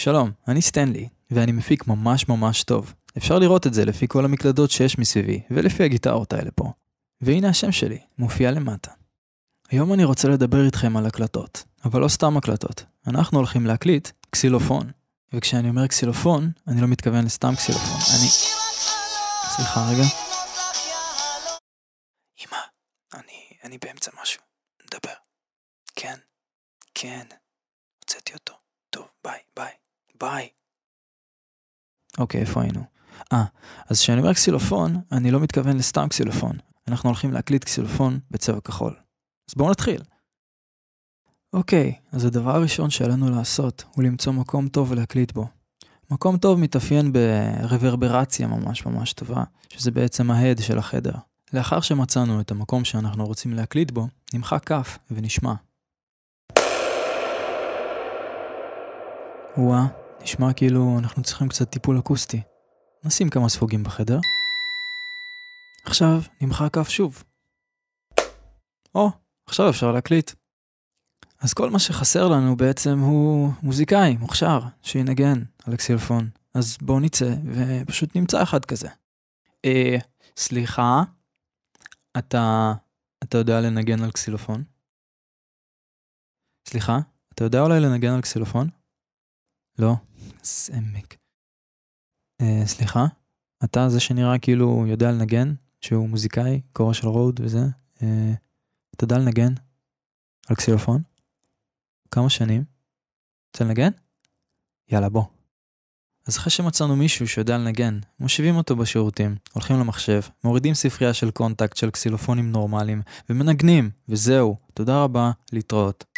שלום, אני סטנלי, ואני מפיק ממש ממש טוב. אפשר לראות את זה לפי כל המקלדות שיש מסביבי, ולפי הגיטרות האלה פה. והנה השם שלי, מופיע למטה. היום אני רוצה לדבר איתכם על הקלטות, אבל לא סתם הקלטות. אנחנו הולכים להקליט קסילופון. וכשאני אומר קסילופון, אני לא מתכוון לסתם קסילופון, אני... סליחה רגע. אמא, אני... אני באמצע משהו. נדבר. כן. כן. הוצאתי אותו. טוב, ביי, ביי. ביי. אוקיי, איפה היינו? אה, אז כשאני אומר קסילופון, אני לא מתכוון לסתם קסילופון. אנחנו הולכים להקליט קסילופון בצבע כחול. אז בואו נתחיל. אוקיי, אז הדבר הראשון שעלינו לעשות הוא למצוא מקום טוב להקליט בו. מקום טוב מתאפיין ברברברציה ממש ממש טובה, שזה בעצם ההד של החדר. לאחר שמצאנו את המקום שאנחנו רוצים להקליט בו, נמחק כף ונשמע. וואה, נשמע כאילו אנחנו צריכים קצת טיפול אקוסטי. נשים כמה ספוגים בחדר. עכשיו נמחק אף שוב. או, עכשיו אפשר להקליט. אז כל מה שחסר לנו בעצם הוא מוזיקאי מוכשר שינגן על אקסילפון. אז בואו נצא ופשוט נמצא אחד כזה. אה, סליחה, אתה, אתה יודע לנגן על קסילופון? סליחה, אתה יודע אולי לנגן על קסילופון? לא. סמק. אה, סליחה? אתה זה שנראה כאילו יודע לנגן, שהוא מוזיקאי, קורא של רוד וזה. אה, אתה יודע לנגן? על קסילופון? כמה שנים? רוצה לנגן? יאללה בוא. אז אחרי שמצאנו מישהו שיודע לנגן, מושיבים אותו בשירותים, הולכים למחשב, מורידים ספרייה של קונטקט של קסילופונים נורמליים, ומנגנים, וזהו, תודה רבה, להתראות.